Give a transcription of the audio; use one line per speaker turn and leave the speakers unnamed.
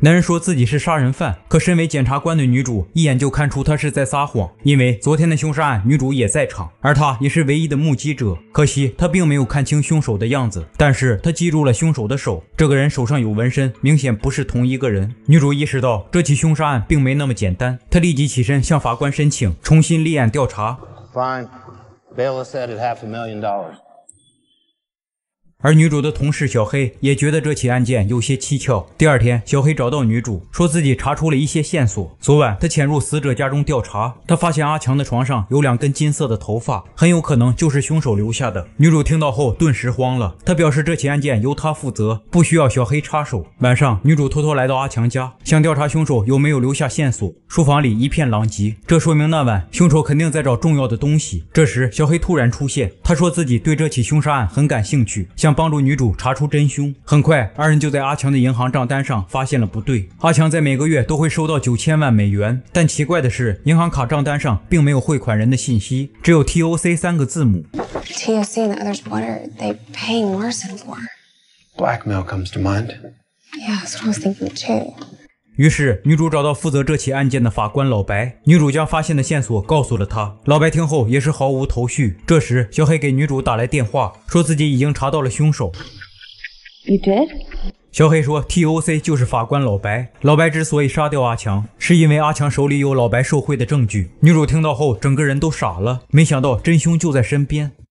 男人说自己是杀人犯，可身为检察官的女主一眼就看出他是在撒谎，因为昨天的凶杀案女主也在场，而她也是唯一的目击者。可惜她并没有看清凶手的样子，但是她记住了凶手的手。这个人手上有纹身，明显不是同一个人。女主意识到这起凶杀案并没那么简单，她立即起身向法官申请重新立案调查。而女主的同事小黑也觉得这起案件有些蹊跷。第二天，小黑找到女主，说自己查出了一些线索。昨晚他潜入死者家中调查，他发现阿强的床上有两根金色的头发，很有可能就是凶手留下的。女主听到后顿时慌了，他表示这起案件由他负责，不需要小黑插手。晚上，女主偷偷来到阿强家，想调查凶手有没有留下线索。书房里一片狼藉，这说明那晚凶手肯定在找重要的东西。这时，小黑突然出现，他说自己对这起凶杀案很感兴趣，想。帮助女主查出真凶，很快二人就在阿强的银行账单上发现了不对。阿强在每个月都会收到九千万美元，但奇怪的是，银行卡账单上并没有汇款人的信息，只有 T O C 三个字母。T O C and the others w h a t a r e they paying more than for. Blackmail comes to mind. Yeah, that's what I was thinking too. 于是，女主找到负责这起案件的法官老白，女主将发现的线索告诉了他。老白听后也是毫无头绪。这时，小黑给女主打来电话，说自己已经查到了凶手。小黑说，T O C 就是法官老白。老白之所以杀掉阿强，是因为阿强手里有老白受贿的证据。女主听到后，整个人都傻了，没想到真凶就在身边。